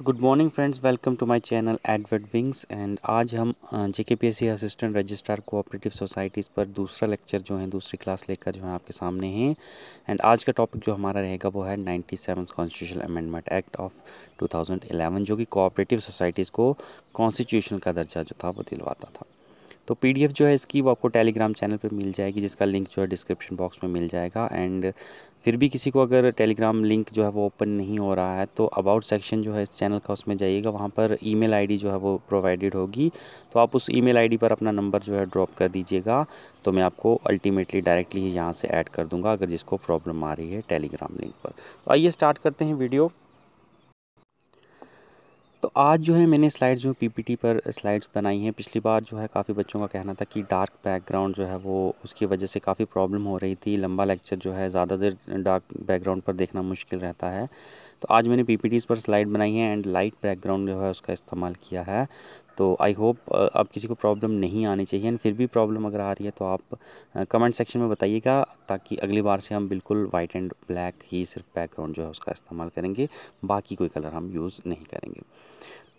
So good morning friends welcome to my channel Edward wings and आज हम J K P S C assistant registrar cooperative societies पर दूसरा lecture जो है दूसरी क्लास लेकर जो है आपके सामने हैं एंड आज का टॉपिक जो हमारा रहेगा वो है ninety seven constitution amendment act of 2011 जो कि कोऑपरेटिव सोसाइटीज़ को कॉन्स्टिट्यूशन का दर्जा जो था वो दिलवाता था तो पी जो है इसकी वो आपको टेलीग्राम चैनल पर मिल जाएगी जिसका लिंक जो है डिस्क्रिप्शन बॉक्स में मिल जाएगा एंड फिर भी किसी को अगर टेलीग्राम लिंक जो है वो ओपन नहीं हो रहा है तो अबाउट सेक्शन जो है इस चैनल का उसमें जाइएगा वहाँ पर ईमेल आईडी जो है वो प्रोवाइडेड होगी तो आप उस ईमेल आईडी पर अपना नंबर जो है ड्रॉप कर दीजिएगा तो मैं आपको अल्टीमेटली डायरेक्टली ही यहाँ से ऐड कर दूँगा अगर जिसको प्रॉब्लम आ रही है टेलीग्राम लिंक पर तो आइए स्टार्ट करते हैं वीडियो तो आज जो है मैंने स्लाइड्स जो पीपीटी पर स्लाइड्स बनाई हैं पिछली बार जो है काफ़ी बच्चों का कहना था कि डार्क बैकग्राउंड जो है वो उसकी वजह से काफ़ी प्रॉब्लम हो रही थी लंबा लेक्चर जो है ज़्यादा देर डार्क बैकग्राउंड पर देखना मुश्किल रहता है तो आज मैंने पीपीटीज़ पर स्लाइड बनाई है एंड लाइट बैकग्राउंड जो है उसका इस्तेमाल किया है तो आई होप अब किसी को प्रॉब्लम नहीं आनी चाहिए एंड फिर भी प्रॉब्लम अगर आ रही है तो आप कमेंट सेक्शन में बताइएगा ताकि अगली बार से हम बिल्कुल वाइट एंड ब्लैक ही सिर्फ बैकग्राउंड जो है उसका इस्तेमाल करेंगे बाकी कोई कलर हम यूज़ नहीं करेंगे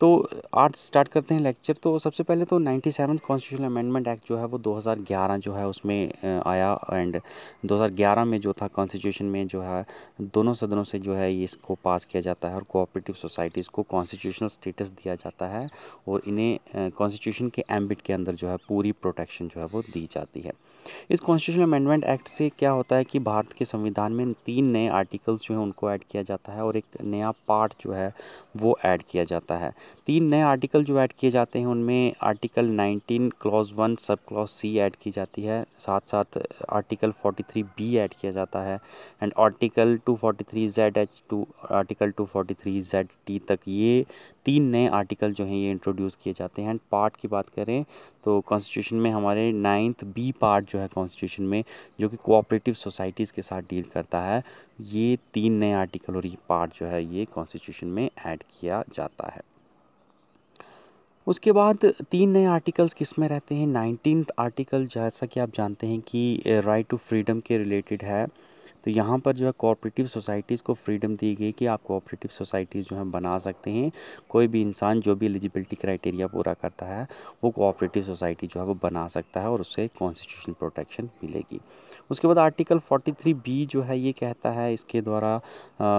तो आज स्टार्ट करते हैं लेक्चर तो सबसे पहले तो ninety seven constitution amendment act जो है वो 2011 जो है उसमें आया एंड 2011 में जो था कॉन्स्टिट्यूशन में जो है दोनों सदनों से जो है ये इसको पास किया जाता है और कोऑपरेटिव सोसाइटीज़ को कॉन्स्टिट्यूशनल स्टेटस दिया जाता है और इन्हें कॉन्स्टिट्यूशन के एम्बिट के अंदर जो है पूरी प्रोटेक्शन जो है वो दी जाती है इस कॉन्स्टिट्यूशन अमेंडमेंट एक्ट से क्या होता है कि भारत के संविधान में तीन नए आर्टिकल्स जो हैं उनको ऐड किया जाता है और एक नया पार्ट जो है वो ऐड किया जाता है तीन नए आर्टिकल जो ऐड किए जाते हैं उनमें article nineteen clause one sub clause C add की जाती है साथ साथ article forty three B add किया जाता है and article two forty three Z H to article two forty three Z T तक ये तीन नए आर्टिकल जो हैं ये इंट्रोड्यूस किए जाते हैं एंड पार्ट की बात करें तो कॉन्स्टिट्यूशन में हमारे नाइन्थ बी पार्ट जो है कॉन्स्टिट्यूशन में जो कि कोऑपरेटिव सोसाइटीज़ के साथ डील करता है ये तीन नए आर्टिकल और ये पार्ट जो है ये कॉन्स्टिट्यूशन में ऐड किया जाता है उसके बाद तीन नए आर्टिकल्स किस में रहते हैं नाइनटीन आर्टिकल जैसा कि आप जानते हैं कि राइट टू फ्रीडम के रिलेटेड है तो यहाँ पर जो है कोऑपरेटिव सोसाइटीज़ को फ्रीडम दी गई कि आप कोऑपरेटिव सोसाइटीज़ जो है बना सकते हैं कोई भी इंसान जो भी एलिजिबिलिटी क्राइटेरिया पूरा करता है वो कोऑपरेटिव सोसाइटी जो है वो बना सकता है और उससे कॉन्स्टिट्यूशन प्रोटेक्शन मिलेगी उसके बाद आर्टिकल 43 बी जो है ये कहता है इसके द्वारा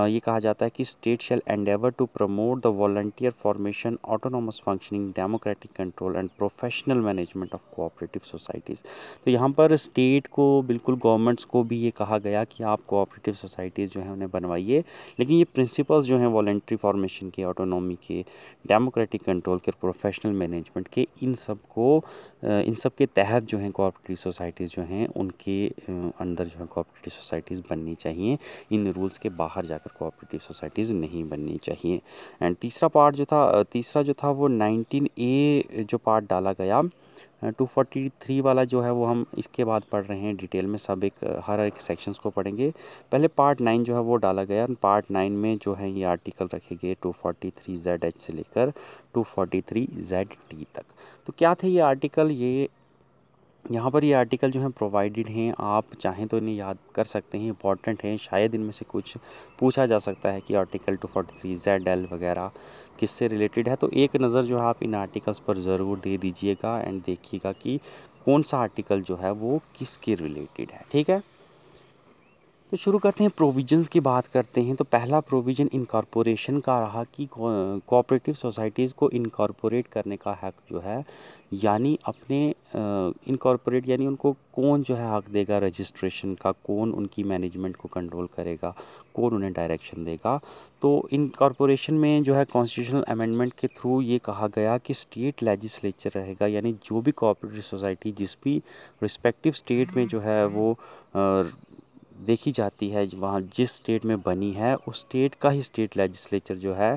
ये कहा जाता है कि state shall endeavour to promote the voluntary formation autonomous functioning democratic control and professional management of cooperative societies तो यहाँ पर स्टेट को बिल्कुल गवर्नमेंट्स को भी ये कहा गया कि आप कोऑपरेटिव सोसाइटीज़ जो हैं उन्हें बनवाइए लेकिन ये प्रिंसिपल्स जो हैं वॉल्ट्री फॉर्मेशन के ऑटोनॉमी के डेमोक्रेटिक कंट्रोल के प्रोफेशनल मैनेजमेंट के इन सब को इन सब के तहत जो हैं कोऑपरेटिव सोसाइटीज़ जो हैं उनके अंदर जो है कोऑपरेटिव सोसाइटीज़ बननी चाहिए इन रूल्स के बाहर जाकर कोऑपरेटिव सोसाइटीज़ नहीं बननी चाहिए एंड तीसरा पार्ट जो था तीसरा जो था वो नाइनटीन ए जो पार्ट डाला गया टू फोर्टी थ्री वाला जो है वो हम इसके बाद पढ़ रहे हैं डिटेल में सब एक हर एक सेक्शंस को पढ़ेंगे पहले पार्ट नाइन जो है वो डाला गया पार्ट नाइन में जो है ये आर्टिकल रखे गए two forty three Z H से लेकर two forty three Z T तक तो क्या थे ये आर्टिकल ये यहाँ पर ये आर्टिकल जो हैं प्रोवाइडेड हैं आप चाहें तो इन्हें याद कर सकते हैं इंपॉर्टेंट हैं शायद इनमें से कुछ पूछा जा सकता है कि article two forty three Z L वगैरह किससे रिलेटेड है तो एक नज़र जो है आप इन आर्टिकल्स पर ज़रूर दे दीजिएगा एंड देखिएगा कि कौन सा आर्टिकल जो है वो किसके रिलेटेड है ठीक है तो शुरू करते हैं प्रोविजंस की बात करते हैं तो पहला प्रोविज़न इनकॉर्पोरेशन का रहा कि कोऑपरेटिव सोसाइटीज़ को इनकॉर्पोरेट करने का हक जो है यानी अपने इनकॉर्पोरेट यानी उनको कौन जो है हक देगा रजिस्ट्रेशन का कौन उनकी मैनेजमेंट को कंट्रोल करेगा कौन उन्हें डायरेक्शन देगा तो इनकॉर्पोरेशन में जो है कॉन्स्टिट्यूशनल अमेंडमेंट के थ्रू ये कहा गया कि स्टेट लेजिस्लेचर रहेगा यानी जो भी कोऑपरेटिव सोसाइटी जिस भी रिस्पेक्टिव स्टेट में जो है वो देखी जाती है वहाँ जिस स्टेट में बनी है उस स्टेट का ही स्टेट लेजिस्लेचर जो है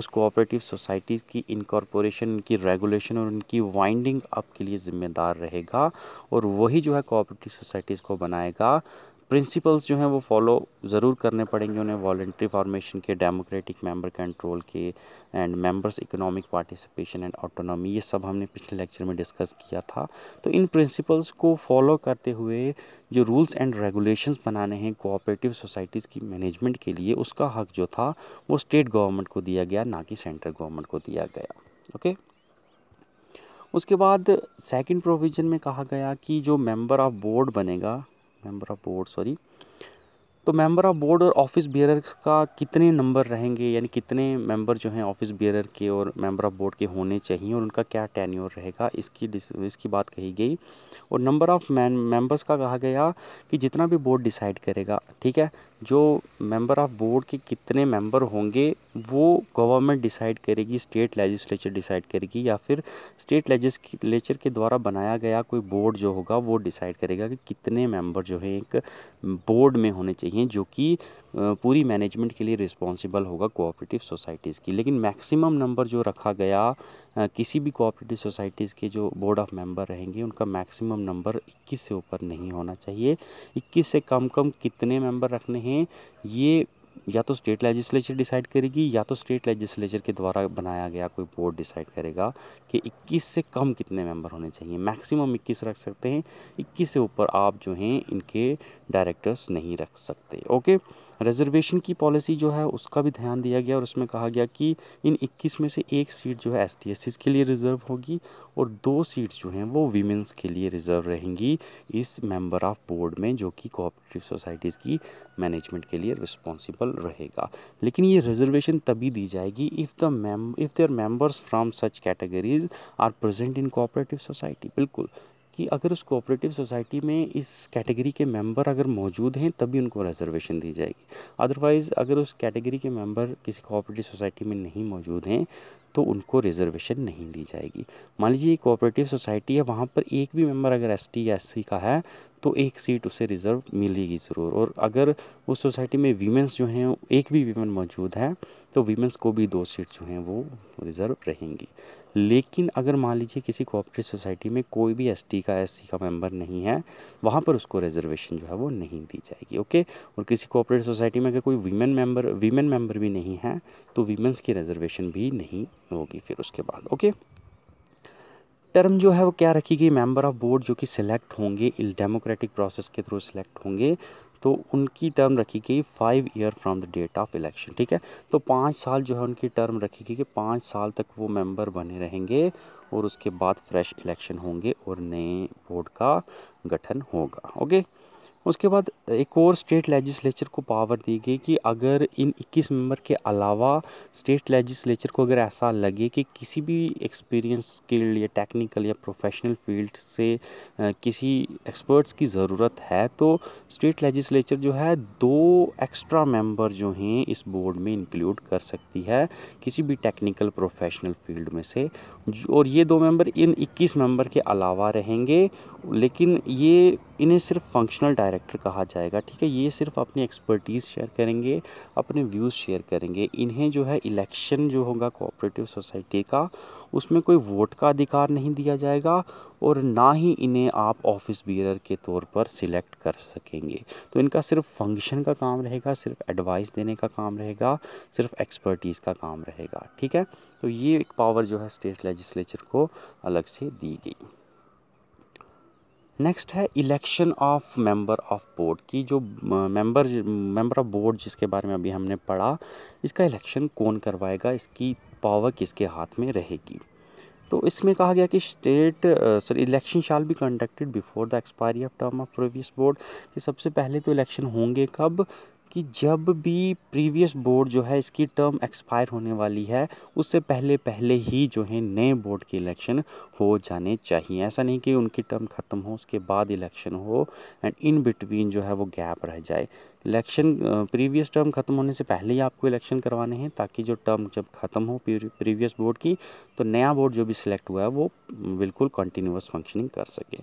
उस कोऑपरेटिव सोसाइटीज़ की इनकॉर्पोरेशन उनकी रेगुलेशन और उनकी वाइंडिंग अप के लिए ज़िम्मेदार रहेगा और वही जो है कोऑपरेटिव सोसाइटीज़ को बनाएगा प्रिंसिपल्स जो हैं वो फॉलो ज़रूर करने पड़ेंगे उन्हें वॉल्ट्री फॉर्मेशन के डेमोक्रेटिक मेंबर कंट्रोल के and members economic participation and autonomy ये सब हमने पिछले लेक्चर में डिस्कस किया था तो इन प्रिंसिपल्स को फॉलो करते हुए जो रूल्स एंड रेगुलेशंस बनाने हैं कोऑपरेटिव सोसाइटीज़ की मैनेजमेंट के लिए उसका हक जो था वो स्टेट गवर्नमेंट को दिया गया ना कि सेंट्रल गवर्नमेंट को दिया गया ओके okay? उसके बाद सेकंड प्रोविज़न में कहा गया कि जो मेंबर ऑफ बोर्ड बनेगा मेंबर ऑफ बोर्ड सॉरी तो मेंबर ऑफ बोर्ड और ऑफिस बियर का कितने नंबर रहेंगे यानी कितने मेंबर जो हैं ऑफिस बियरर के और मेंबर ऑफ बोर्ड के होने चाहिए और उनका क्या टेन्योर रहेगा इसकी इसकी बात कही गई और नंबर ऑफ मैन मेंबर्स का कहा गया कि जितना भी बोर्ड डिसाइड करेगा ठीक है जो मेंबर ऑफ बोर्ड के कितने मेंबर होंगे वो गवर्नमेंट डिसाइड करेगी स्टेट लेजिस्लेचर डिसाइड करेगी या फिर स्टेट लेजिस्लेचर के द्वारा बनाया गया कोई बोर्ड जो होगा वो डिसाइड करेगा कि कितने मेंबर जो है एक बोर्ड में होने चाहिए जो कि पूरी मैनेजमेंट के लिए रिस्पॉन्सिबल होगा कोऑपरेटिव सोसाइटीज़ की लेकिन मैक्सिमम नंबर जो रखा गया किसी भी कोऑपरेटिव सोसाइटीज़ के जो बोर्ड ऑफ मेंबर रहेंगे उनका मैक्सिमम नंबर इक्कीस से ऊपर नहीं होना चाहिए इक्कीस से कम कम कितने मेंबर रखने हैं हैं ये या तो स्टेट लेजिस्लेचर डिसाइड करेगी या तो स्टेट लेजिस्लेचर के द्वारा बनाया गया कोई बोर्ड डिसाइड करेगा कि 21 से कम कितने मेंबर होने चाहिए मैक्सिमम 21 रख सकते हैं 21 से ऊपर आप जो हैं इनके डायरेक्टर्स नहीं रख सकते ओके रिजर्वेशन की पॉलिसी जो है उसका भी ध्यान दिया गया और उसमें कहा गया कि इन इक्कीस में से एक सीट जो है एस टी के लिए रिज़र्व होगी और दो सीट्स जो हैं वो वीमेंस के लिए रिज़र्व रहेंगी इस मेंबर ऑफ बोर्ड में जो कि कोऑपरेटिव सोसाइटीज़ की मैनेजमेंट के लिए रिस्पॉन्सिबल रहेगा लेकिन ये रिजर्वेशन तभी दी जाएगी if the if there members from such categories are present in cooperative society बिल्कुल कि अगर उस कोऑपरेटिव सोसाइटी में इस कैटेगरी के मेंबर अगर मौजूद हैं तभी उनको रिजर्वेशन दी जाएगी अदरवाइज़ अगर उस कैटेगरी के मेंबर किसी कोऑपरेटिव सोसाइटी में नहीं मौजूद हैं तो उनको रिजर्वेशन नहीं दी जाएगी मान लीजिए कोऑपरेटिव सोसाइटी है वहाँ पर एक भी मेंबर अगर एस टी या एस का है तो एक सीट उसे रिज़र्व मिलेगी ज़रूर और अगर उस सोसाइटी में वीमेंस जो हैं एक भी वीमेन मौजूद है तो वीमेंस को भी दो सीट जो हैं वो रिज़र्व रहेंगी लेकिन अगर मान लीजिए किसी कोऑपरेटिव सोसाइटी में कोई भी एस का एस का मेंबर नहीं है वहाँ पर उसको रिजर्वेशन जो है वो नहीं दी जाएगी ओके और किसी कोऑपरेटिव सोसाइटी में अगर कोई वीमेन मेंबर वीमेन मेंबर भी नहीं है तो वीमेंस की रिजर्वेशन भी नहीं होगी फिर उसके बाद ओके टर्म जो है वो क्या रखी गई मेंबर ऑफ बोर्ड जो कि सिलेक्ट होंगे डेमोक्रेटिक प्रोसेस के थ्रू सिलेक्ट होंगे तो उनकी टर्म रखी गई five year from the date of election ठीक है तो पाँच साल जो है उनकी टर्म रखी गई कि पाँच साल तक वो मेंबर बने रहेंगे और उसके बाद फ्रेश इलेक्शन होंगे और नए बोर्ड का गठन होगा ओके उसके बाद एक और स्टेट लेजिस्लेचर को पावर दी गई कि अगर इन 21 मेंबर के अलावा स्टेट लेजिस्लेचर को अगर ऐसा लगे कि किसी भी एक्सपीरियंस स्किल्ड या टेक्निकल या प्रोफेशनल फील्ड से किसी एक्सपर्ट्स की ज़रूरत है तो स्टेट लेजिस्लेचर जो है दो एक्स्ट्रा मेंबर जो हैं इस बोर्ड में इंक्लूड कर सकती है किसी भी टेक्निकल प्रोफेशनल फील्ड में से और ये दो मेम्बर इन इक्कीस मेम्बर के अलावा रहेंगे लेकिन ये इन्हें सिर्फ फंक्शनल डायरेक्टर कहा जाएगा ठीक है ये सिर्फ अपनी एक्सपर्टीज़ शेयर करेंगे अपने व्यूज़ शेयर करेंगे इन्हें जो है इलेक्शन जो होगा कोऑपरेटिव सोसाइटी का उसमें कोई वोट का अधिकार नहीं दिया जाएगा और ना ही इन्हें आप ऑफिस बियर के तौर पर सिलेक्ट कर सकेंगे तो इनका सिर्फ फंक्शन का काम रहेगा सिर्फ एडवाइस देने का काम रहेगा सिर्फ एक्सपर्टीज़ का काम रहेगा ठीक है तो ये एक पावर जो है स्टेट लेजिस्लेचर को अलग से दी गई नेक्स्ट है election of member of board की जो मेंबर मेंबर ऑफ बोर्ड जिसके बारे में अभी हमने पढ़ा इसका इलेक्शन कौन करवाएगा इसकी पावर किसके हाथ में रहेगी तो इसमें कहा गया कि state sorry election shall be conducted before the expiry of term of previous board कि सबसे पहले तो इलेक्शन होंगे कब कि जब भी प्रीवियस बोर्ड जो है इसकी टर्म एक्सपायर होने वाली है उससे पहले पहले ही जो है नए बोर्ड के इलेक्शन हो जाने चाहिए ऐसा नहीं कि उनकी टर्म ख़त्म हो उसके बाद इलेक्शन हो एंड इन बिटवीन जो है वो गैप रह जाए इलेक्शन प्रीवियस टर्म ख़त्म होने से पहले ही आपको इलेक्शन करवाने हैं ताकि जो टर्म जब ख़त्म हो प्रीवियस बोर्ड की तो नया बोर्ड जो भी सिलेक्ट हुआ है वो बिल्कुल कंटिन्यूस फंक्शनिंग कर सके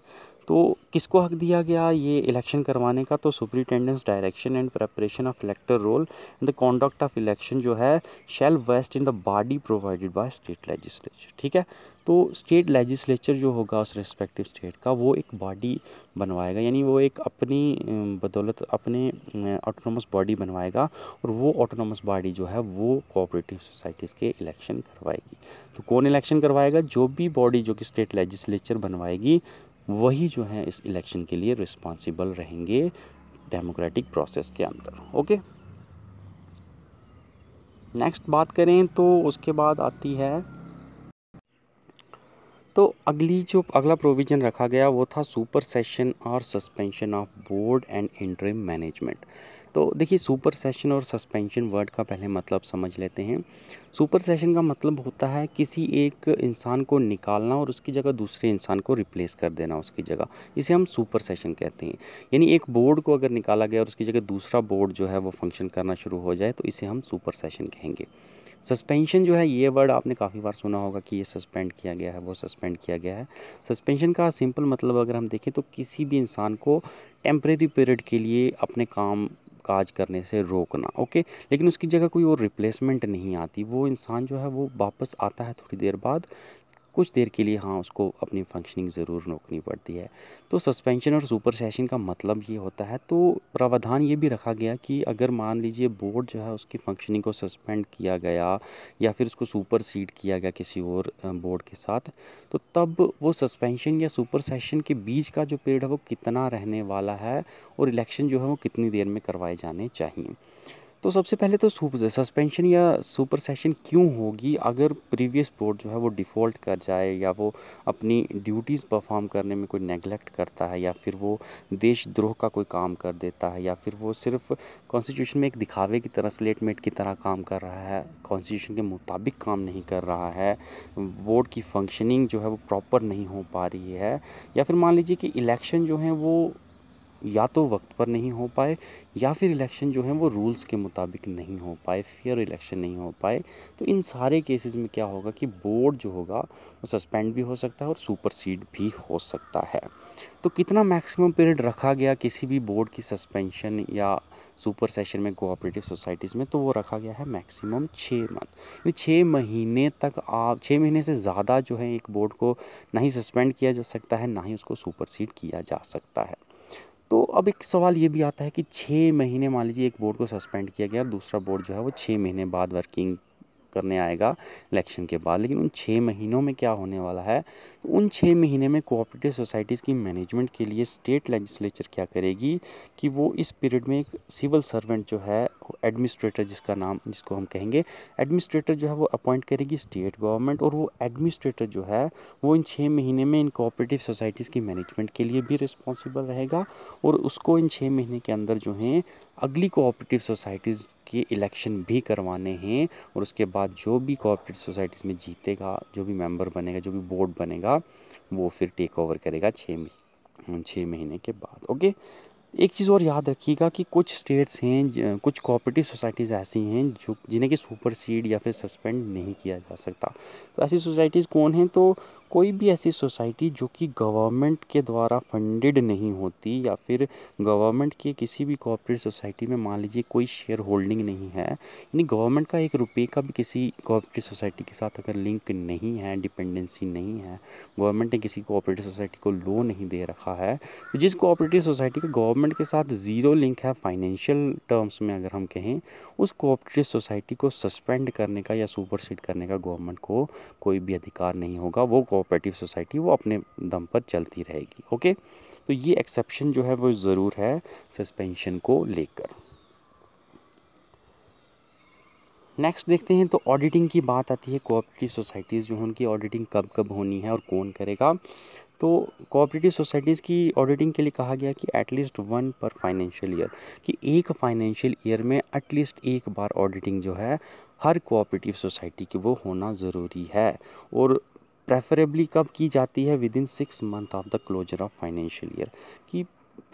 तो किसको हक दिया गया ये इलेक्शन करवाने का तो superintendence direction and preparation of elector roll the conduct of election जो है shall vest in the body provided by state legislature ठीक है तो स्टेट लेजिस्लेचर जो होगा उस रेस्पेक्टिव स्टेट का वो एक बॉडी बनवाएगा यानी वो एक अपनी बदौलत अपने ऑटोनोमस बॉडी बनवाएगा और वो ऑटोनोमस बॉडी जो है वो कोऑपरेटिव सोसाइटीज़ के इलेक्शन करवाएगी तो कौन इलेक्शन करवाएगा जो भी बॉडी जो कि स्टेट लेजिस्लेचर बनवाएगी वही जो है इस इलेक्शन के लिए रिस्पॉन्सिबल रहेंगे डेमोक्रेटिक प्रोसेस के अंदर ओके नेक्स्ट बात करें तो उसके बाद आती है तो अगली जो अगला प्रोविज़न रखा गया वो था सुपर सेशन और suspension of board and interim management तो देखिए सुपर सेशन और सस्पेंशन वर्ड का पहले मतलब समझ लेते हैं सुपर सेशन का मतलब होता है किसी एक इंसान को निकालना और उसकी जगह दूसरे इंसान को रिप्लेस कर देना उसकी जगह इसे हम सुपर सेशन कहते हैं यानी एक बोर्ड को अगर निकाला गया और उसकी जगह दूसरा बोर्ड जो है वो फंक्शन करना शुरू हो जाए तो इसे हम सुपर सेशन कहेंगे सस्पेंशन जो है ये वर्ड आपने काफ़ी बार सुना होगा कि ये सस्पेंड किया गया है वो सस्पेंड किया गया है सस्पेंशन का सिंपल मतलब अगर हम देखें तो किसी भी इंसान को टेम्प्रेरी पीरियड के लिए अपने काम काज करने से रोकना ओके लेकिन उसकी जगह कोई और रिप्लेसमेंट नहीं आती वो इंसान जो है वो वापस आता है थोड़ी देर बाद कुछ देर के लिए हाँ उसको अपनी फंक्शनिंग ज़रूर रोकनी पड़ती है तो सस्पेंशन और सुपर सेशन का मतलब ये होता है तो प्रावधान ये भी रखा गया कि अगर मान लीजिए बोर्ड जो है उसकी फंक्शनिंग को सस्पेंड किया गया या फिर उसको सुपर सीड किया गया किसी और बोर्ड के साथ तो तब वो सस्पेंशन या सुपर सेशन के बीच का जो पीरियड है वो कितना रहने वाला है और इलेक्शन जो है वो कितनी देर में करवाए जाने चाहिए तो सबसे पहले तो सस्पेंशन या सुपर सेशन क्यों होगी अगर प्रीवियस बोर्ड जो है वो डिफ़ॉल्ट कर जाए या वो अपनी ड्यूटीज़ परफॉर्म करने में कोई नेगलेक्ट करता है या फिर वो देशद्रोह का कोई काम कर देता है या फिर वो सिर्फ कॉन्स्टिट्यूशन में एक दिखावे की तरह स्लेटमेट की तरह काम कर रहा है कॉन्स्टिट्यूशन के मुताबिक काम नहीं कर रहा है बोर्ड की फंक्शनिंग जो है वो प्रॉपर नहीं हो पा रही है या फिर मान लीजिए कि इलेक्शन जो हैं वो या तो वक्त पर नहीं हो पाए या फिर इलेक्शन जो है वो रूल्स के मुताबिक नहीं हो पाए फेयर इलेक्शन नहीं हो पाए तो इन सारे केसेस में क्या होगा कि बोर्ड जो होगा वो सस्पेंड भी हो सकता है और सुपरसीड भी हो सकता है तो कितना मैक्सिमम पीरियड रखा गया किसी भी बोर्ड की सस्पेंशन या सुपर सेशन में कोऑपरेटिव सोसाइटीज़ में तो वो रखा गया है मैक्सिमम छः मंथ छः महीने तक आप छः महीने से ज़्यादा जो है एक बोर्ड को ना ही सस्पेंड किया जा सकता है ना ही उसको सुपरसीड किया जा सकता है तो अब एक सवाल ये भी आता है कि छः महीने मान लीजिए एक बोर्ड को सस्पेंड किया गया दूसरा बोर्ड जो है वो छः महीने बाद वर्किंग करने आएगा इलेक्शन के बाद लेकिन उन छः महीनों में क्या होने वाला है तो उन छः महीने में कोऑपरेटिव सोसाइटीज़ की मैनेजमेंट के लिए स्टेट लेजिस्लेचर क्या करेगी कि वो इस पीरियड में एक सिविल सर्वेंट जो है एडमिनिस्ट्रेटर जिसका नाम जिसको हम कहेंगे एडमिनिस्ट्रेटर जो है वो अपॉइंट करेगी स्टेट गवर्नमेंट और वो एडमिनिस्ट्रेटर जो है वो इन छः महीने में इन कोऑपरेटिव सोसाइटीज़ की मैनेजमेंट के लिए भी रिस्पॉन्सिबल रहेगा और उसको इन छः महीने के अंदर जो हैं अगली कोऑपरेटिव सोसाइटीज़ के इलेक्शन भी करवाने हैं और उसके बाद जो भी कोऑपरेटिव सोसाइटीज़ में जीतेगा जो भी मेंबर बनेगा जो भी बोर्ड बनेगा वो फिर टेक ओवर करेगा छः हम्म, छः महीने के बाद ओके एक चीज़ और याद रखिएगा कि कुछ स्टेट्स हैं कुछ कोऑपरेटिव सोसाइटीज़ ऐसी हैं जो जिन्हें कि सुपरसीड या फिर सस्पेंड नहीं किया जा सकता तो ऐसी सोसाइटीज़ कौन हैं तो कोई भी ऐसी सोसाइटी जो कि गवर्नमेंट के द्वारा फंडेड नहीं होती या फिर गवर्नमेंट के किसी भी कॉपरेट सोसाइटी में मान लीजिए कोई शेयर होल्डिंग नहीं है यानी गवर्नमेंट का एक रुपये का भी किसी कॉपरेटिव सोसाइटी के साथ अगर लिंक नहीं है डिपेंडेंसी नहीं है गवर्नमेंट ने किसी कोऑपरेटिव सोसाइटी को लोन नहीं दे रखा है तो जिस कोऑपरेटिव सोसाइटी का गवर्नमेंट के साथ ज़ीरो लिंक है फाइनेंशियल टर्म्स में अगर हम कहें उस कोऑपरेटिव सोसाइटी को सस्पेंड करने का या सुपरसीड करने का गवर्नमेंट को कोई भी अधिकार नहीं होगा वो कोऑपरेटिव सोसाइटी वो अपने दम पर चलती रहेगी ओके तो ये एक्सेप्शन जो है वो ज़रूर है सस्पेंशन को लेकर नेक्स्ट देखते हैं तो ऑडिटिंग की बात आती है कोऑपरेटिव सोसाइटीज़ जो है उनकी ऑडिटिंग कब कब होनी है और कौन करेगा तो कोऑपरेटिव सोसाइटीज़ की ऑडिटिंग के लिए कहा गया कि at least one per financial year कि एक फाइनेंशियल ईयर में एटलीस्ट एक बार ऑडिटिंग जो है हर कोऑपरेटिव सोसाइटी की वो होना ज़रूरी है और प्रेफरेबली कब की जाती है within six month of the closure of financial year कि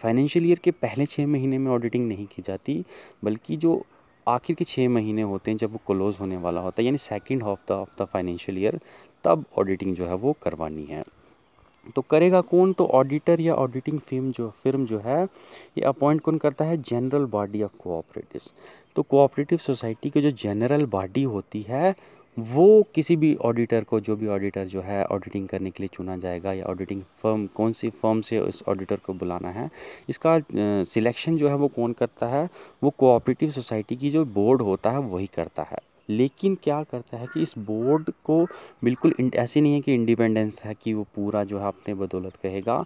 फाइनेंशियल ईयर के पहले छः महीने में ऑडिटिंग नहीं की जाती बल्कि जो आखिर के छः महीने होते हैं जब वो क्लोज़ होने वाला होता है यानी second half the of the financial year तब ऑडिटिंग जो है वो करवानी है तो करेगा कौन तो ऑडिटर या ऑडिटिंग फिल्म जो फिल्म जो है ये अपॉइंट कौन करता है जनरल बॉडी ऑफ कोऑपरेटिव्स तो कोऑपरेटिव सोसाइटी की जो जनरल बॉडी होती है वो किसी भी ऑडिटर को जो भी ऑडिटर जो है ऑडिटिंग करने के लिए चुना जाएगा या ऑडिटिंग फर्म कौन सी फर्म से उस ऑडिटर को बुलाना है इसका सिलेक्शन जो है वो कौन करता है वो कोऑपरेटिव सोसाइटी की जो बोर्ड होता है वही करता है लेकिन क्या करता है कि इस बोर्ड को बिल्कुल ऐसे नहीं है कि इंडिपेंडेंस है कि वो पूरा जो है अपने बदौलत कहेगा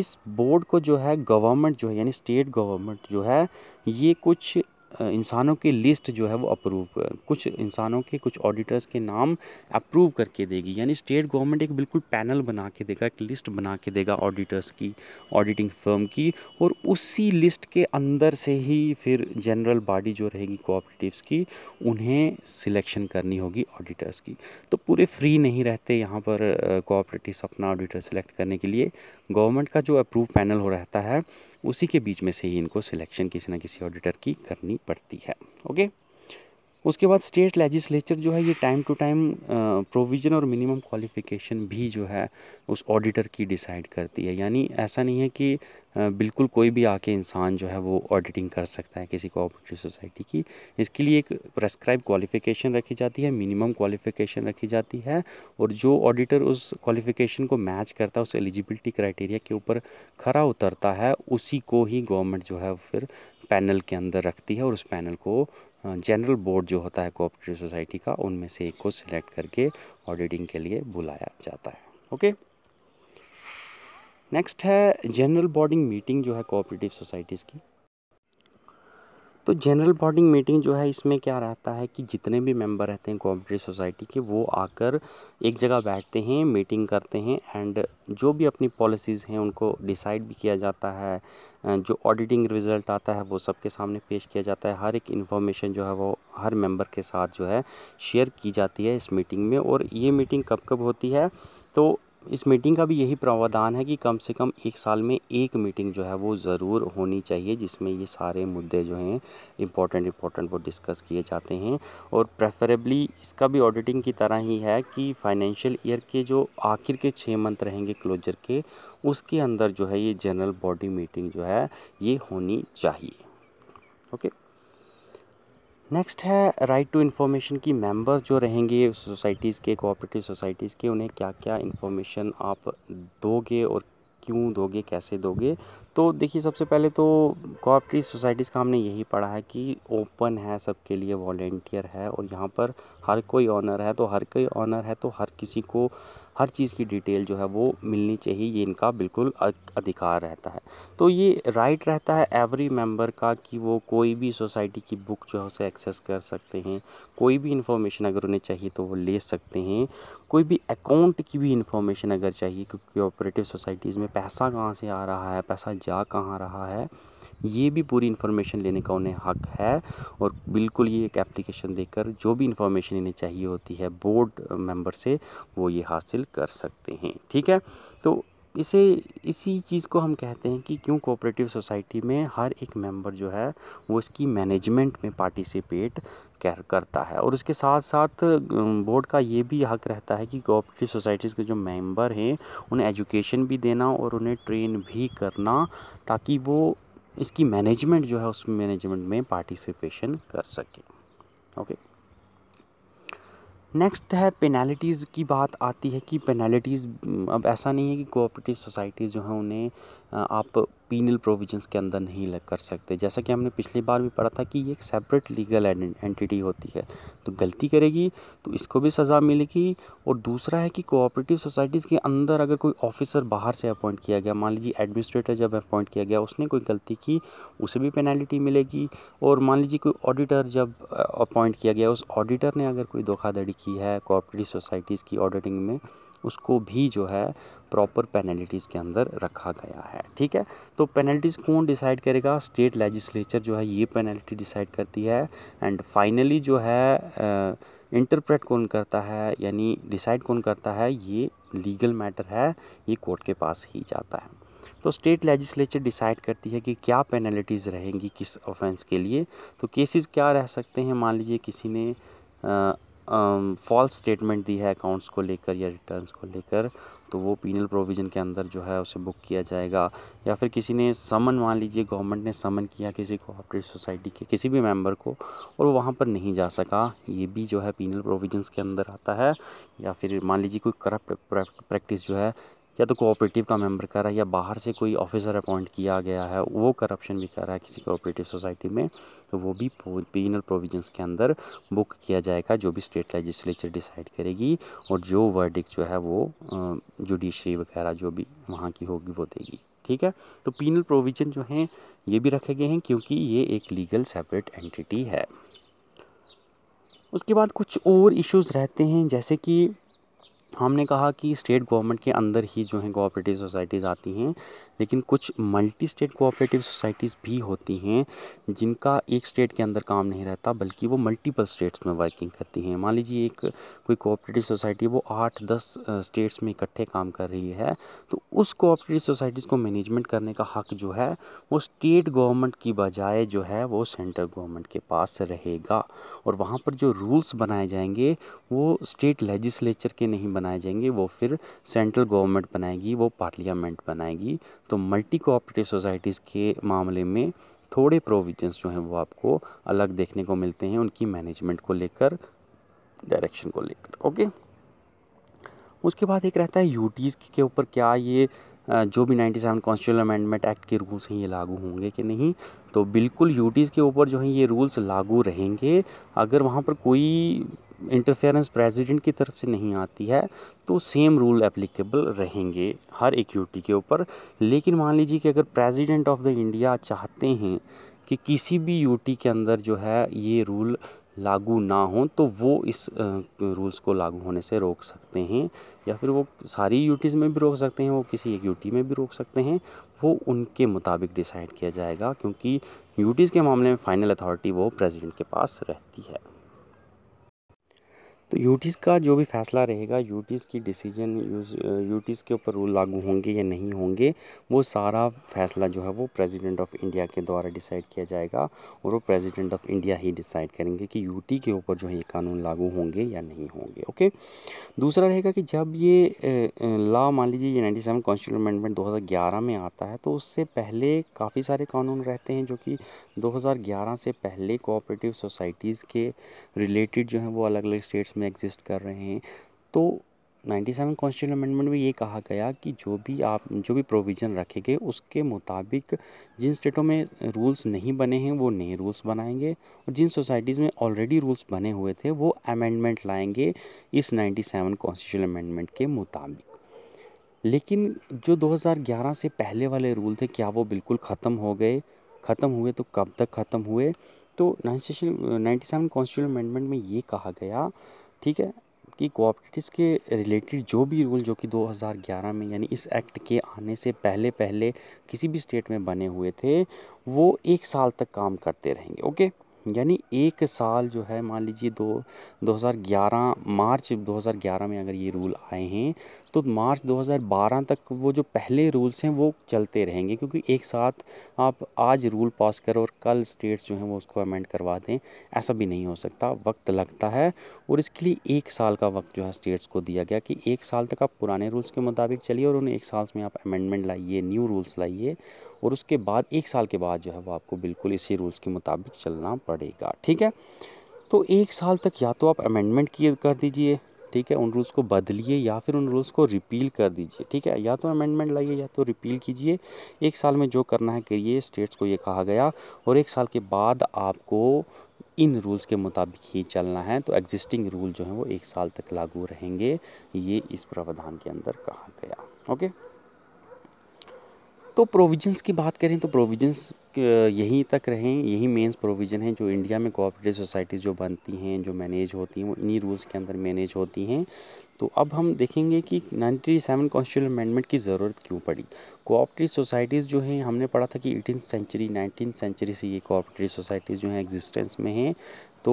इस बोर्ड को जो है गवर्नमेंट जो है यानी स्टेट गवर्नमेंट जो है ये कुछ इंसानों की लिस्ट जो है वो अप्रूव कुछ इंसानों के कुछ ऑडिटर्स के नाम अप्रूव करके देगी यानी स्टेट गवर्नमेंट एक बिल्कुल पैनल बना के देगा एक लिस्ट बना के देगा ऑडिटर्स की ऑडिटिंग फर्म की और उसी लिस्ट के अंदर से ही फिर जनरल बॉडी जो रहेगी कोऑपरेटिव्स की उन्हें सिलेक्शन करनी होगी ऑडिटर्स की तो पूरे फ्री नहीं रहते यहाँ पर कोऑपरेटिव्स अपना ऑडिटर सेलेक्ट करने के लिए गवर्नमेंट का जो अप्रूव पैनल हो रहता है उसी के बीच में से ही इनको सिलेक्शन किसी ना किसी ऑडिटर की करनी पड़ती है ओके उसके बाद स्टेट लेजिस्लेचर जो है ये टाइम टू टाइम प्रोविज़न और मिनिमम क्वालिफ़िकेशन भी जो है उस ऑडिटर की डिसाइड करती है यानी ऐसा नहीं है कि बिल्कुल कोई भी आके इंसान जो है वो ऑडिटिंग कर सकता है किसी कोऑपरेटिव सोसाइटी की इसके लिए एक प्रेस्क्राइब क्वालिफ़िकेशन रखी जाती है मिनिमम क्वालिफ़िकेशन रखी जाती है और जो ऑडिटर उस क्वालिफ़िकेशन को मैच करता है उस एलिजिबिलिटी क्राइटेरिया के ऊपर खरा उतरता है उसी को ही गवर्नमेंट जो है फिर पैनल के अंदर रखती है और उस पैनल को जनरल हाँ, बोर्ड जो होता है कोऑपरेटिव सोसाइटी का उनमें से एक को सिलेक्ट करके ऑडिटिंग के लिए बुलाया जाता है ओके नेक्स्ट है जनरल बोर्डिंग मीटिंग जो है कोऑपरेटिव सोसाइटीज़ की तो जनरल बॉडिंग मीटिंग जो है इसमें क्या रहता है कि जितने भी मेंबर रहते हैं कोऑपरेटिव सोसाइटी के वो आकर एक जगह बैठते हैं मीटिंग करते हैं एंड जो भी अपनी पॉलिसीज़ हैं उनको डिसाइड भी किया जाता है जो ऑडिटिंग रिज़ल्ट आता है वो सबके सामने पेश किया जाता है हर एक इन्फॉर्मेशन जो है वो हर मेंबर के साथ जो है शेयर की जाती है इस मीटिंग में और ये मीटिंग कब कब होती है तो इस मीटिंग का भी यही प्रावधान है कि कम से कम एक साल में एक मीटिंग जो है वो ज़रूर होनी चाहिए जिसमें ये सारे मुद्दे जो हैं इम्पोर्टेंट इम्पोर्टेंट वो डिस्कस किए जाते हैं और प्रेफरेबली इसका भी ऑडिटिंग की तरह ही है कि फाइनेंशियल ईयर के जो आखिर के छः मंथ रहेंगे क्लोजर के उसके अंदर जो है ये जनरल बॉडी मीटिंग जो है ये होनी चाहिए ओके नेक्स्ट है राइट टू इन्फॉर्मेशन की मेंबर्स जो रहेंगे सोसाइटीज़ के कोऑपरेटिव सोसाइटीज़ के उन्हें क्या क्या इन्फॉर्मेशन आप दोगे और क्यों दोगे कैसे दोगे तो देखिए सबसे पहले तो कोऑपरेटिव सोसाइटीज़ का हमने यही पढ़ा है कि ओपन है सबके लिए वॉल्टियर है और यहाँ पर हर कोई ऑनर है तो हर कोई ऑनर है तो हर किसी को हर चीज़ की डिटेल जो है वो मिलनी चाहिए ये इनका बिल्कुल अधिकार रहता है तो ये राइट रहता है एवरी मेंबर का कि वो कोई भी सोसाइटी की बुक जो है उसे एक्सेस कर सकते हैं कोई भी इन्फॉर्मेशन अगर उन्हें चाहिए तो वो ले सकते हैं कोई भी अकाउंट की भी इंफॉर्मेशन अगर चाहिए क्योंकि कोऑपरेटिव सोसाइटीज़ में पैसा कहाँ से आ रहा है पैसा जा कहाँ रहा है ये भी पूरी इन्फॉर्मेशन लेने का उन्हें हक है और बिल्कुल ये एक एप्लीकेशन देकर जो भी इन्फॉर्मेशन इन्हें चाहिए होती है बोर्ड मेंबर से वो ये हासिल कर सकते हैं ठीक है तो इसे इसी चीज़ को हम कहते हैं कि क्यों कोऑपरेटिव सोसाइटी में हर एक मेंबर जो है वो इसकी मैनेजमेंट में पार्टिसिपेट कर करता है और उसके साथ साथ बोर्ड का ये भी हक रहता है कि कोऑपरेटिव सोसाइटीज़ के जो मेंबर हैं उन्हें एजुकेशन भी देना और उन्हें ट्रेन भी करना ताकि वो इसकी मैनेजमेंट जो है उस मैनेजमेंट में पार्टिसिपेशन कर सके ओके नेक्स्ट है पेनालिटीज़ की बात आती है कि पेनालिटीज़ अब ऐसा नहीं है कि कोऑपरेटिव सोसाइटीज़ जो हैं उन्हें आप पीनल प्रोविजंस के अंदर नहीं लग कर सकते जैसा कि हमने पिछली बार भी पढ़ा था कि ये एक सेपरेट लीगल एंटिटी होती है तो गलती करेगी तो इसको भी सज़ा मिलेगी और दूसरा है कि कोऑपरेटिव सोसाइटीज़ के अंदर अगर कोई ऑफिसर बाहर से अपॉइंट किया गया मान लीजिए एडमिनिस्ट्रेटर जब अपॉइंट किया गया उसने कोई गलती की उसे भी पेनल्टी मिलेगी और मान लीजिए कोई ऑडिटर जब अपॉइंट किया गया उस ऑडिटर ने अगर कोई धोखाधड़ी की है कोऑपरेटिव सोसाइटीज़ की ऑडिटिंग में उसको भी जो है प्रॉपर पेनल्टीज़ के अंदर रखा गया है ठीक है तो पेनल्टीज़ कौन डिसाइड करेगा स्टेट लेजिस्लेचर जो है ये पेनल्टी डिसाइड करती है एंड फाइनली जो है इंटरप्रेट कौन करता है यानी डिसाइड कौन करता है ये लीगल मैटर है ये कोर्ट के पास ही जाता है तो स्टेट लेजिस्लेचर डिसाइड करती है कि क्या पेनल्टीज़ रहेंगी किस ऑफेंस के लिए तो केसेस क्या रह सकते हैं मान लीजिए किसी ने फॉल्स स्टेटमेंट दी है अकाउंट्स को लेकर या रिटर्न्स को लेकर तो वो पीनल प्रोविज़न के अंदर जो है उसे बुक किया जाएगा या फिर किसी ने समन मान लीजिए गवर्नमेंट ने समन किया किसी कोऑपरेटिव सोसाइटी के किसी भी मेंबर को और वो वहाँ पर नहीं जा सका ये भी जो है पीनल प्रोविजन के अंदर आता है या फिर मान लीजिए कोई करप्ट प्रैक्टिस जो है या तो कोऑपरेटिव का मेंबर कर रहा है या बाहर से कोई ऑफिसर अपॉइंट किया गया है वो करप्शन भी कर रहा है किसी कोऑपरेटिव सोसाइटी में तो वो भी पीनल प्रोविजंस के अंदर बुक किया जाएगा जो भी स्टेट लेजिस्लेचर डिसाइड करेगी और जो वर्डिक जो है वो जुडिशरी वगैरह जो भी वहाँ की होगी वो देगी ठीक है तो पीनल प्रोविजन जो हैं ये भी रखे गए हैं क्योंकि ये एक लीगल सेपरेट एंटिटी है उसके बाद कुछ और इश्यूज रहते हैं जैसे कि हमने कहा कि स्टेट गवर्नमेंट के अंदर ही जो है कोऑपरेटिव सोसाइटीज़ आती हैं लेकिन कुछ मल्टी स्टेट कोऑपरेटिव सोसाइटीज़ भी होती हैं जिनका एक स्टेट के अंदर काम नहीं रहता बल्कि वो मल्टीपल स्टेट्स में वर्किंग करती हैं मान लीजिए एक कोई कोऑपरेटिव सोसाइटी वो आठ दस स्टेट्स में इकट्ठे काम कर रही है तो उस कोऑपरेटिव सोसाइटीज़ को मैनेजमेंट करने का हक जो है वो स्टेट गवर्नमेंट की बजाय जो है वो सेंट्रल गवर्नमेंट के पास रहेगा और वहाँ पर जो रूल्स बनाए जाएंगे वो स्टेट लेजिस्लेचर के नहीं बनाए जाएंगे वो फिर सेंट्रल गवर्नमेंट बनाएगी वो पार्लियामेंट बनाएगी तो मल्टी कोऑपरेटिव सोसाइटीज़ के मामले में थोड़े प्रोविजंस जो हैं वो आपको अलग देखने को मिलते हैं उनकी मैनेजमेंट को लेकर डायरेक्शन को लेकर ओके उसके बाद एक रहता है यूटीज़ के ऊपर क्या ये जो भी 97 सेवन कॉन्स्टिट्यूशन अमेंडमेंट एक्ट के रूल्स हैं ये लागू होंगे कि नहीं तो बिल्कुल यूटीज़ के ऊपर जो है ये रूल्स लागू रहेंगे अगर वहाँ पर कोई इंटरफेरेंस प्रेसिडेंट की तरफ से नहीं आती है तो सेम रूल एप्लीकेबल रहेंगे हर एक यूटी के ऊपर लेकिन मान लीजिए कि अगर प्रेसिडेंट ऑफ द इंडिया चाहते हैं कि किसी भी यूटी के अंदर जो है ये रूल लागू ना हो तो वो इस रूल्स को लागू होने से रोक सकते हैं या फिर वो सारी यूटीज़ में भी रोक सकते हैं वो किसी एक यूटी में भी रोक सकते हैं वो उनके मुताबिक डिसाइड किया जाएगा क्योंकि यूटीज़ के मामले में फ़ाइनल अथॉरिटी वो प्रेसिडेंट के पास रहती है तो यूटीज़ का जो भी फैसला रहेगा यूटीज़ की डिसीजन यूटीज़ uh, के ऊपर रूल लागू होंगे या नहीं होंगे वो सारा फैसला जो है वो प्रेसिडेंट ऑफ इंडिया के द्वारा डिसाइड किया जाएगा और वो प्रेसिडेंट ऑफ इंडिया ही डिसाइड करेंगे कि यूटी के ऊपर जो है ये कानून लागू होंगे या नहीं होंगे ओके दूसरा रहेगा कि जब ये लॉ uh, uh, मान लीजिए ये नाइन्टी सेवन कॉन्स्टिट्यूशन अमेंडमेंट दो हज़ार ग्यारह में आता है तो उससे पहले काफ़ी सारे कानून रहते हैं जो कि दो हज़ार ग्यारह से पहले कोऑपरेटिव सोसाइटीज़ के रिलेटेड जो हैं वो अलग अलग स्टेट्स में एग्जिस्ट कर रहे हैं तो 97 सेवन कॉन्स्टिट्यूशन अमेंडमेंट में ये कहा गया कि जो भी आप जो भी प्रोविज़न रखे गए उसके मुताबिक जिन स्टेटों में रूल्स नहीं बने हैं वो नए रूल्स बनाएंगे और जिन सोसाइटीज़ में ऑलरेडी रूल्स बने हुए थे वो अमेंडमेंट लाएंगे इस 97 सेवन कॉन्स्टिट्यूशन अमेंडमेंट के मुताबिक लेकिन जो 2011 से पहले वाले रूल थे क्या वो बिल्कुल ख़त्म हो गए ख़त्म हुए तो कब तक ख़त्म हुए तो नाइन्टी सेवन कॉन्स्टिट्यूशन अमेंडमेंट में ये कहा गया ठीक है कि कोऑपरेटिव्स के रिलेटेड जो भी रूल जो कि 2011 में यानी इस एक्ट के आने से पहले पहले किसी भी स्टेट में बने हुए थे वो एक साल तक काम करते रहेंगे ओके यानी एक साल जो है मान लीजिए दो 2011 मार्च 2011 में अगर ये रूल आए हैं तो मार्च 2012 तक वो जो पहले रूल्स हैं वो चलते रहेंगे क्योंकि एक साथ आप आज रूल पास करो और कल स्टेट्स जो हैं वो उसको अमेंड करवा दें ऐसा भी नहीं हो सकता वक्त लगता है और इसके लिए एक साल का वक्त जो है स्टेट्स को दिया गया कि एक साल तक आप पुराने रूल्स के मुताबिक चलिए और उन एक साल में आप अमेंडमेंट लाइए न्यू रूल्स लाइए और उसके बाद एक साल के बाद जो है वो आपको बिल्कुल इसी रूल्स के मुताबिक चलना पड़ेगा ठीक है तो एक साल तक या तो आप अमेंडमेंट किए कर दीजिए ठीक है उन रूल्स को बदलिए या फिर उन रूल्स को रिपील कर दीजिए ठीक है या तो अमेंडमेंट लाइए या तो रिपील कीजिए एक साल में जो करना है करिए स्टेट्स को ये कहा गया और एक साल के बाद आपको इन रूल्स के मुताबिक ही चलना है तो एग्जिस्टिंग रूल जो है वो एक साल तक लागू रहेंगे ये इस प्रावधान के अंदर कहा गया ओके तो प्रोविजंस की बात करें तो प्रोविजंस यहीं तक रहें यही मेंस प्रोविज़न है जो इंडिया में कोऑपरेटिव सोसाइटीज़ जो बनती हैं जो मैनेज होती हैं वो इन्हीं रूल्स के अंदर मैनेज होती हैं तो अब हम देखेंगे कि 97 सेवन कॉन्स्टिट्यूशन अमेंडमेंट की ज़रूरत क्यों पड़ी कोऑपरेटिव सोसाइटीज़ जो हैं हमने पढ़ा था कि एटीन सेंचुरी नाइनटीन सेंचुरी से ये कोऑपरेटिव सोसाइटीज़ जो हैं एग्जिस्टेंस में हैं तो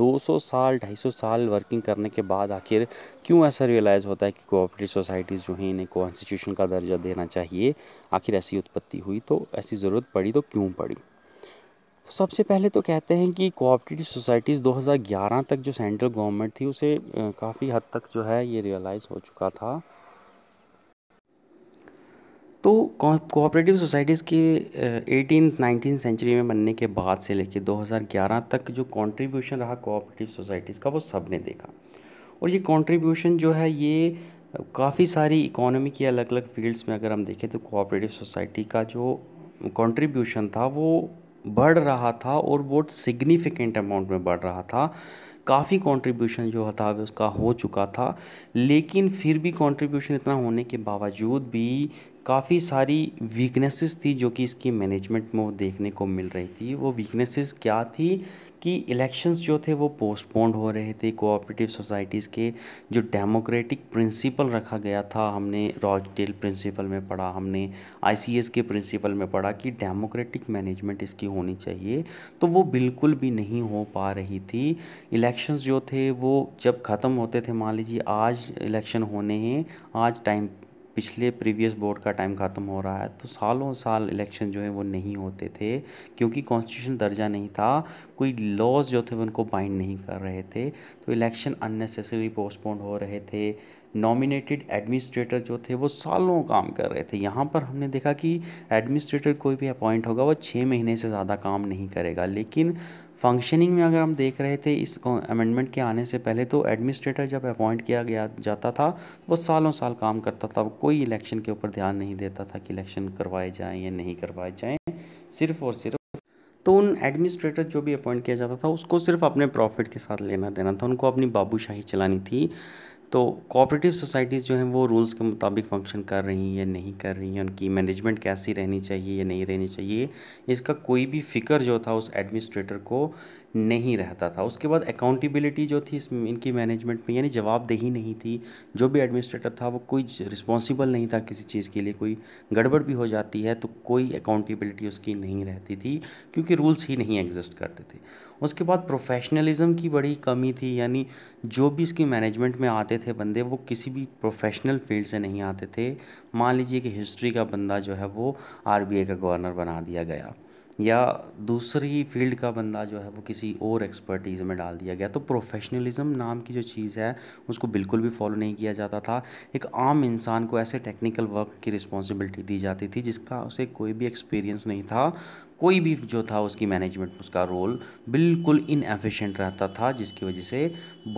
200 साल 250 साल वर्किंग करने के बाद आखिर क्यों ऐसा रियलाइज़ होता है कि कोऑपरेटिव सोसाइटीज़ जो हैं इन्हें कॉन्स्टिट्यूशन का दर्जा देना चाहिए आखिर ऐसी उत्पत्ति हुई तो ऐसी ज़रूरत पड़ी तो क्यों पड़ी तो सबसे पहले तो कहते हैं कि कोऑपरेटिव सोसाइटीज़ 2011 तक जो सेंट्रल गवर्नमेंट थी उसे काफ़ी हद तक जो है ये रियलाइज़ हो चुका था तो कोऑपरेटिव सोसाइटीज़ के एटीन नाइनटीन सेंचुरी में बनने के बाद से लेकर 2011 तक जो कंट्रीब्यूशन रहा कोऑपरेटिव सोसाइटीज़ का वो सब ने देखा और ये कंट्रीब्यूशन जो है ये काफ़ी सारी इकोनॉमी की अलग अलग फील्ड्स में अगर हम देखें तो कोऑपरेटिव सोसाइटी का जो कंट्रीब्यूशन था वो बढ़ रहा था और बहुत सिग्निफिकेंट अमाउंट में बढ़ रहा था काफ़ी कंट्रीब्यूशन जो था उसका हो चुका था लेकिन फिर भी कंट्रीब्यूशन इतना होने के बावजूद भी काफ़ी सारी वीकनेसेस थी जो कि इसकी मैनेजमेंट में वो देखने को मिल रही थी वो वीकनेसेस क्या थी कि इलेक्शंस जो थे वो पोस्टपोन्ड हो रहे थे कोऑपरेटिव सोसाइटीज़ के जो डेमोक्रेटिक प्रिंसिपल रखा गया था हमने रॉजडेल प्रिंसिपल में पढ़ा हमने आईसीएस के प्रिंसिपल में पढ़ा कि डेमोक्रेटिक मैनेजमेंट इसकी होनी चाहिए तो वो बिल्कुल भी नहीं हो पा रही थी इलेक्शंस जो थे वो जब ख़त्म होते थे मान लीजिए आज इलेक्शन होने हैं आज टाइम पिछले प्रीवियस बोर्ड का टाइम ख़त्म हो रहा है तो सालों साल इलेक्शन जो है वो नहीं होते थे क्योंकि कॉन्स्टिट्यूशन दर्जा नहीं था कोई लॉज जो थे उनको बाइंड नहीं कर रहे थे तो इलेक्शन अननेसेसरी पोस्टपोन हो रहे थे नॉमिनेटेड एडमिनिस्ट्रेटर जो थे वो सालों काम कर रहे थे यहाँ पर हमने देखा कि एडमिनिस्ट्रेटर कोई भी अपॉइंट होगा वो छः महीने से ज़्यादा काम नहीं करेगा लेकिन फंक्शनिंग में अगर हम देख रहे थे इस अमेंडमेंट के आने से पहले तो एडमिनिस्ट्रेटर जब अपॉइंट किया गया जाता था वो सालों साल काम करता था कोई इलेक्शन के ऊपर ध्यान नहीं देता था कि इलेक्शन करवाए जाएँ या नहीं करवाए जाएँ सिर्फ और सिर्फ तो उन एडमिनिस्ट्रेटर जो भी अपॉइंट किया जाता था उसको सिर्फ अपने प्रॉफिट के साथ लेना देना था उनको अपनी बाबूशाही चलानी थी तो कोऑपरेटिव सोसाइटीज़ जो हैं वो रूल्स के मुताबिक फंक्शन कर रही हैं या नहीं कर रही हैं उनकी मैनेजमेंट कैसी रहनी चाहिए या नहीं रहनी चाहिए इसका कोई भी फिक्र जो था उस एडमिनिस्ट्रेटर को नहीं रहता था उसके बाद अकाउंटेबिलिटी जो थी इनकी मैनेजमेंट में यानी जवाबदेही नहीं थी जो भी एडमिनिस्ट्रेटर था वो कोई रिस्पॉन्सिबल नहीं था किसी चीज़ के लिए कोई गड़बड़ भी हो जाती है तो कोई अकाउंटेबिलिटी उसकी नहीं रहती थी क्योंकि रूल्स ही नहीं एग्जिस्ट करते थे उसके बाद प्रोफेशनलिज़म की बड़ी कमी थी यानी जो भी इसकी मैनेजमेंट में आते थे बंदे वो किसी भी प्रोफेशनल फील्ड से नहीं आते थे मान लीजिए कि हिस्ट्री का बंदा जो है वो आर का गवर्नर बना दिया गया या दूसरी फील्ड का बंदा जो है वो किसी और एक्सपर्टीज़ में डाल दिया गया तो प्रोफेशनलिज्म नाम की जो चीज़ है उसको बिल्कुल भी फॉलो नहीं किया जाता था एक आम इंसान को ऐसे टेक्निकल वर्क की रिस्पॉन्सिबिलिटी दी जाती थी जिसका उसे कोई भी एक्सपीरियंस नहीं था कोई भी जो था उसकी मैनेजमेंट उसका रोल बिल्कुल इनएफ़िशेंट रहता था जिसकी वजह से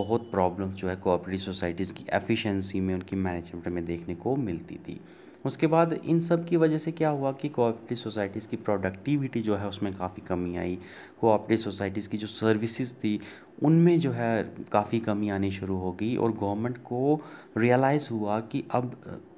बहुत प्रॉब्लम जो है कोऑपरेटिव सोसाइटीज़ की एफिशिएंसी में उनकी मैनेजमेंट में देखने को मिलती थी उसके बाद इन सब की वजह से क्या हुआ कि कोऑपरेटिव सोसाइटीज़ की प्रोडक्टिविटी जो है उसमें काफ़ी कमी आई कोऑपरेटिव सोसाइटीज़ की जो सर्विसेज थी उनमें जो है काफ़ी कमी आनी शुरू हो गई और गवर्नमेंट को रियलाइज़ हुआ कि अब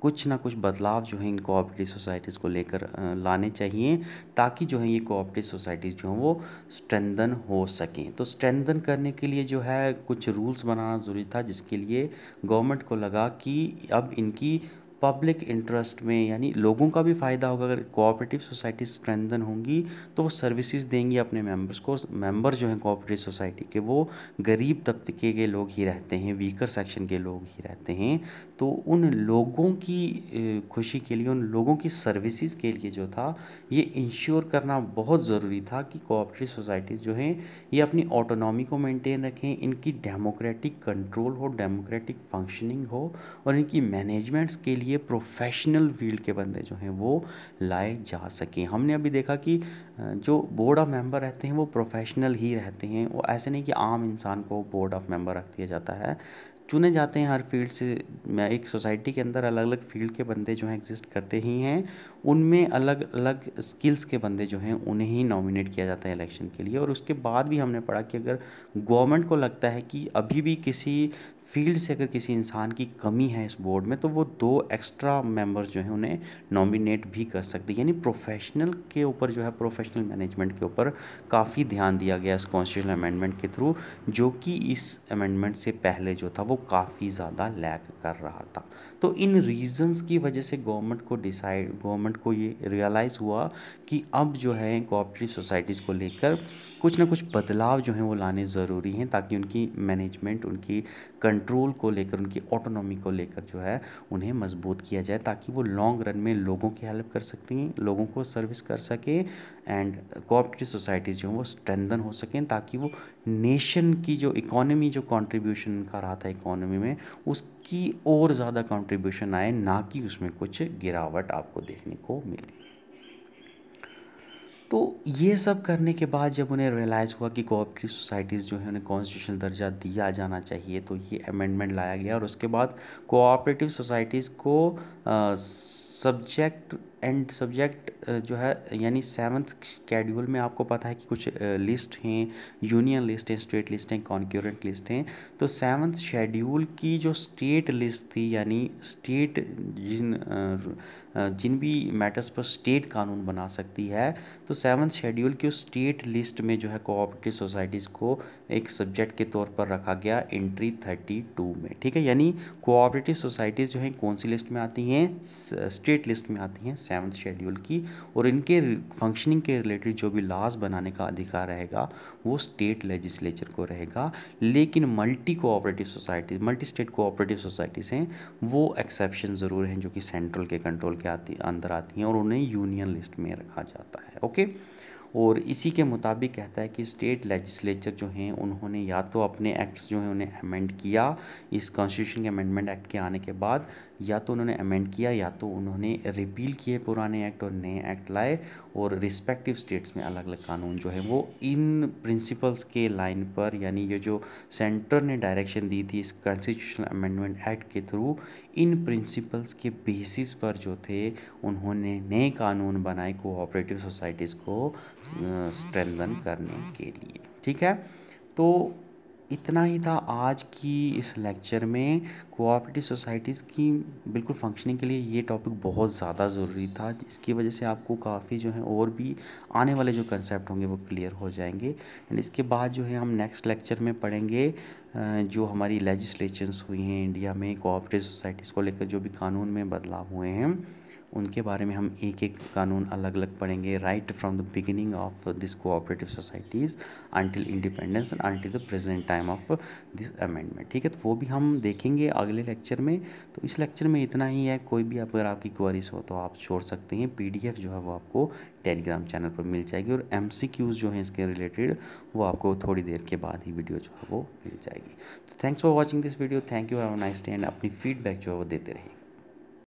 कुछ ना कुछ बदलाव जो है इन कोऑपरेटिव सोसाइटीज़ को लेकर लाने चाहिए ताकि जो है ये कोऑपरेटिव सोसाइटीज़ जो हैं वो स्ट्रेंदन हो सकें तो स्ट्रेंदन करने के लिए जो है कुछ रूल्स बनाना ज़रूरी था जिसके लिए गवर्नमेंट को लगा कि अब इनकी पब्लिक इंटरेस्ट में यानी लोगों का भी फ़ायदा होगा अगर कोऑपरेटिव सोसाइटी स्ट्रेंदन होंगी तो वो सर्विसेज देंगी अपने मेंबर्स को मेंबर जो हैं कोऑपरेटिव सोसाइटी के वो गरीब तबके के लोग ही रहते हैं वीकर सेक्शन के लोग ही रहते हैं तो उन लोगों की खुशी के लिए उन लोगों की सर्विसेज के लिए जो था ये इंश्योर करना बहुत ज़रूरी था कि कोऑपरेटिव सोसाइटीज़ जो हैं ये अपनी ऑटोनॉमी को मेनटेन रखें इनकी डेमोक्रेटिक कंट्रोल हो डेमोक्रेटिक फंक्शनिंग हो और इनकी मैनेजमेंट्स के लिए लिए प्रोफेशनल फील्ड के बंदे जो हैं वो लाए जा सकें हमने अभी देखा कि जो बोर्ड ऑफ मेंबर रहते हैं वो प्रोफेशनल ही रहते हैं वो ऐसे नहीं कि आम इंसान को बोर्ड ऑफ मेंबर रख दिया जाता है चुने जाते हैं हर फील्ड से एक सोसाइटी के अंदर अलग अलग फील्ड के बंदे जो हैं एग्जिस्ट करते ही हैं उनमें अलग अलग स्किल्स के बंदे जो हैं उन्हें ही नॉमिनेट किया जाता है इलेक्शन के लिए और उसके बाद भी हमने पढ़ा कि अगर गवर्नमेंट को लगता है कि अभी भी किसी फील्ड से अगर किसी इंसान की कमी है इस बोर्ड में तो वो दो एक्स्ट्रा मेंबर्स जो हैं उन्हें नॉमिनेट भी कर सकते हैं यानी प्रोफेशनल के ऊपर जो है प्रोफेशनल मैनेजमेंट के ऊपर काफ़ी ध्यान दिया गया इस कॉन्स्टिट्यूशन अमेंडमेंट के थ्रू जो कि इस अमेंडमेंट से पहले जो था वो काफ़ी ज़्यादा लैक कर रहा था तो इन रीजंस की वजह से गवर्नमेंट को डिसाइड गवर्नमेंट को ये रियलाइज़ हुआ कि अब जो है कोऑपरेटिव सोसाइटीज़ को लेकर कुछ ना कुछ बदलाव जो हैं वो लाने ज़रूरी हैं ताकि उनकी मैनेजमेंट उनकी कंट्री कंट्रोल को लेकर उनकी ऑटोनॉमी को लेकर जो है उन्हें मजबूत किया जाए ताकि वो लॉन्ग रन में लोगों की हेल्प कर सकती लोगों को सर्विस कर सके एंड कोऑपरेटिव सोसाइटीज़ जो हैं वो स्ट्रेंदन हो सकें ताकि वो नेशन की जो इकोनॉमी जो कंट्रीब्यूशन का रहा था इकोनॉमी में उसकी और ज़्यादा कंट्रीब्यूशन आए ना कि उसमें कुछ गिरावट आपको देखने को मिले तो ये सब करने के बाद जब उन्हें रियलाइज़ हुआ कि कोऑपरेटिव सोसाइटीज़ जो है उन्हें कॉन्स्टिट्यूशनल दर्जा दिया जाना चाहिए तो ये अमेंडमेंट लाया गया और उसके बाद कोऑपरेटिव सोसाइटीज़ को सब्जेक्ट एंड सब्जेक्ट uh, जो है यानी सेवन्थ कैड्यूल में आपको पता है कि कुछ लिस्ट uh, हैं यूनियन लिस्ट हैं स्टेट लिस्ट हैं कॉन्क्यूरेंट लिस्ट हैं तो सेवन्थ शेड्यूल की जो स्टेट लिस्ट थी यानी स्टेट जिन uh, जिन भी मैटर्स पर स्टेट कानून बना सकती है तो सेवन्थ शेड्यूल की उस स्टेट लिस्ट में जो है कोऑपरेटिव सोसाइटीज़ को एक सब्जेक्ट के तौर पर रखा गया एंट्री थर्टी टू में ठीक है यानी कोऑपरेटिव सोसाइटीज़ जो हैं कौन सी लिस्ट में आती हैं स्टेट लिस्ट में आती हैं सेवन्थ शेड्यूल की और इनके फंक्शनिंग के रिलेटेड जो भी लॉज बनाने का अधिकार रहेगा वो स्टेट लेजिस्लेचर को रहेगा लेकिन multi cooperative society multi state cooperative societies हैं वो एक्सेप्शन ज़रूर हैं जो कि सेंट्रल के कंट्रोल के आती अंदर आती हैं और उन्हें यूनियन लिस्ट में रखा जाता है ओके और इसी के मुताबिक कहता है कि स्टेट लेजिस्लेचर जो हैं उन्होंने या तो अपने एक्ट्स जो हैं उन्हें अमेंड किया इस कॉन्स्टिट्यूशन के अमेंडमेंट एक्ट के आने के बाद या तो उन्होंने अमेंड किया या तो उन्होंने रिपील किए पुराने एक्ट और नए एक्ट लाए और रिस्पेक्टिव स्टेट्स में अलग अलग कानून जो है वो इन प्रिंसिपल्स के लाइन पर यानी ये जो सेंटर ने डायरेक्शन दी थी इस कॉन्स्टिट्यूशनल अमेंडमेंट एक्ट के थ्रू इन प्रिंसिपल्स के बेसिस पर जो थे उन्होंने नए कानून बनाए कोऑपरेटिव सोसाइटीज़ को स्ट्रेंथन करने के लिए ठीक है तो इतना ही था आज की इस लेक्चर में कोऑपरेटिव सोसाइटीज़ की बिल्कुल फंक्शनिंग के लिए ये टॉपिक बहुत ज़्यादा ज़रूरी था इसकी वजह से आपको काफ़ी जो है और भी आने वाले जो कंसेप्ट होंगे वो क्लियर हो जाएंगे एंड इसके बाद जो है हम नेक्स्ट लेक्चर में पढ़ेंगे जो हमारी लेजिस्लेशंस हुई हैं इंडिया में कोऑपरेटिव सोसाइटीज़ को लेकर जो भी कानून में बदलाव हुए हैं उनके बारे में हम एक एक कानून अलग अलग पढ़ेंगे right from the beginning of this cooperative societies until independence and until the present time of this amendment ठीक है तो वो भी हम देखेंगे अगले लेक्चर में तो इस लेक्चर में इतना ही है कोई भी अगर आपकी क्वारीज हो तो आप छोड़ सकते हैं पी जो है वो आपको टेलीग्राम चैनल पर मिल जाएगी और एम जो हैं इसके रिलेटेड वो आपको थोड़ी देर के बाद ही वीडियो जो है वो मिल जाएगी तो thanks for watching this video thank you have nice day and अपनी फीडबैक जो है वो देते रहिए